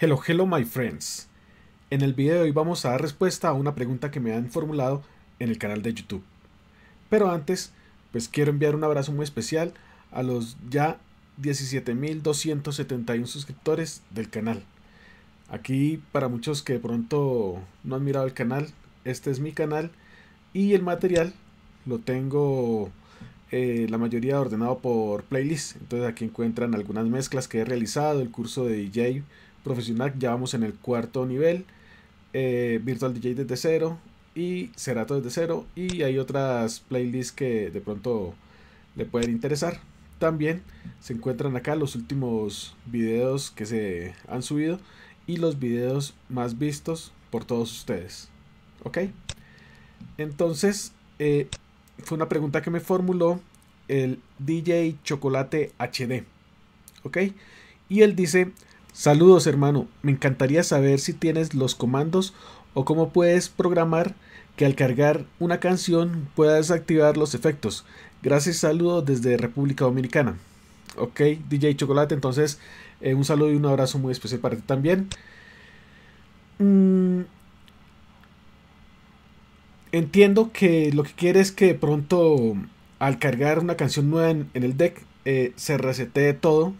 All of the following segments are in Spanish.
Hello, hello my friends. En el video de hoy vamos a dar respuesta a una pregunta que me han formulado en el canal de YouTube. Pero antes, pues quiero enviar un abrazo muy especial a los ya 17.271 suscriptores del canal. Aquí para muchos que de pronto no han mirado el canal, este es mi canal y el material lo tengo eh, la mayoría ordenado por playlist. Entonces aquí encuentran algunas mezclas que he realizado, el curso de DJ profesional, ya vamos en el cuarto nivel, eh, Virtual DJ desde cero y Cerato desde cero y hay otras playlists que de pronto le pueden interesar. También se encuentran acá los últimos videos que se han subido y los videos más vistos por todos ustedes. ¿Ok? Entonces, eh, fue una pregunta que me formuló el DJ Chocolate HD. ¿Ok? Y él dice, Saludos hermano, me encantaría saber si tienes los comandos o cómo puedes programar que al cargar una canción puedas activar los efectos. Gracias, saludos desde República Dominicana. Ok, DJ Chocolate, entonces eh, un saludo y un abrazo muy especial para ti también. Mm, entiendo que lo que quieres es que de pronto al cargar una canción nueva en, el deck eh, se resetee todo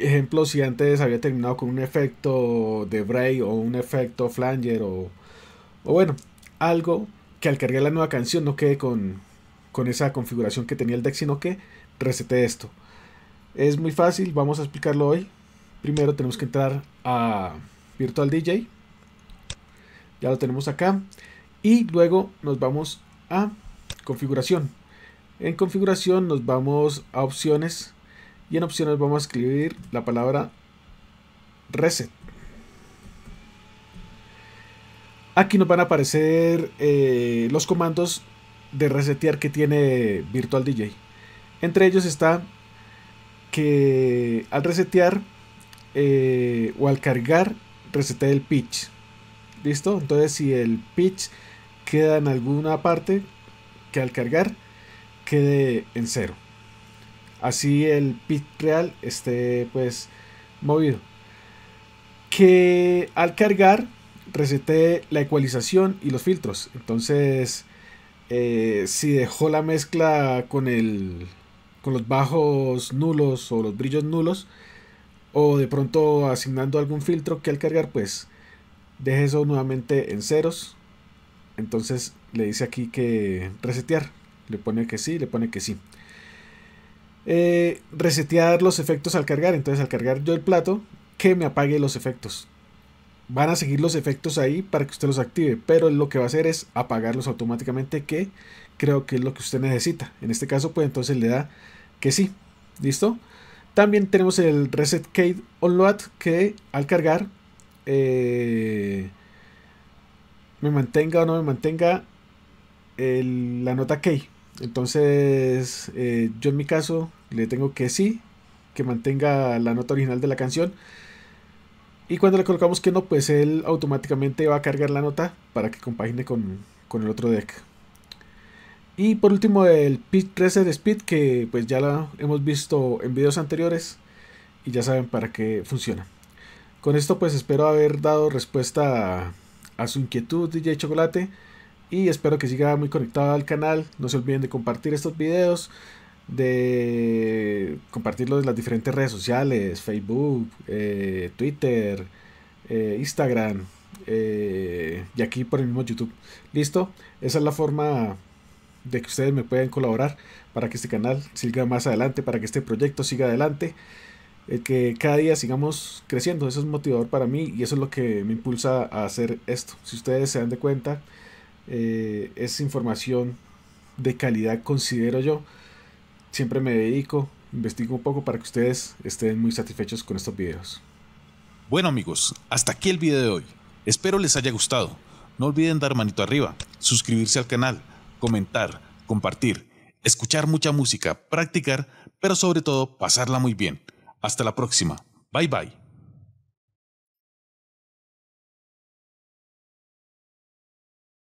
ejemplo, si antes había terminado con un efecto de Bray o un efecto Flanger o, o bueno, algo que al cargar la nueva canción no quede con, con esa configuración que tenía el deck, sino que resete esto. Es muy fácil, vamos a explicarlo hoy. Primero tenemos que entrar a Virtual DJ. Ya lo tenemos acá. Y luego nos vamos a configuración. En configuración nos vamos a opciones y en opciones vamos a escribir la palabra reset. Aquí nos van a aparecer eh, los comandos de resetear que tiene Virtual DJ. Entre ellos está que al resetear eh, o al cargar resete el pitch. ¿Listo? Entonces si el pitch queda en alguna parte que al cargar quede en cero. Así el pit real esté pues movido. Que al cargar resete la ecualización y los filtros. Entonces, eh, si dejó la mezcla con, el, con los bajos nulos o los brillos nulos, o de pronto asignando algún filtro que al cargar, pues deje eso nuevamente en ceros. Entonces le dice aquí que resetear. Le pone que sí, le pone que sí. Eh, resetear los efectos al cargar. Entonces al cargar yo el plato, que me apague los efectos. Van a seguir los efectos ahí para que usted los active, pero lo que va a hacer es apagarlos automáticamente, que creo que es lo que usted necesita. En este caso, pues entonces le da que sí. ¿Listo? También tenemos el Reset on Onload que al cargar eh, me mantenga o no me mantenga la nota key entonces, eh, yo en mi caso le tengo que sí, que mantenga la nota original de la canción. Y cuando le colocamos que no, pues él automáticamente va a cargar la nota para que compagine con, con el otro deck. Y por último el Pitch Reset Speed que pues ya la hemos visto en videos anteriores y ya saben para qué funciona. Con esto pues espero haber dado respuesta a, a su inquietud DJ Chocolate y espero que siga muy conectado al canal. No se olviden de compartir estos videos, de compartirlos en las diferentes redes sociales, Facebook, eh, Twitter, eh, Instagram eh, y aquí por el mismo YouTube. Listo, esa es la forma de que ustedes me puedan colaborar para que este canal siga más adelante, para que este proyecto siga adelante, que cada día sigamos creciendo. Eso es motivador para mí y eso es lo que me impulsa a hacer esto. Si ustedes se dan de cuenta, eh, es información de calidad, considero yo. Siempre me dedico, investigo un poco para que ustedes estén muy satisfechos con estos videos. Bueno amigos, hasta aquí el video de hoy. Espero les haya gustado. No olviden dar manito arriba, suscribirse al canal, comentar, compartir, escuchar mucha música, practicar, pero sobre todo pasarla muy bien. Hasta la próxima. Bye bye.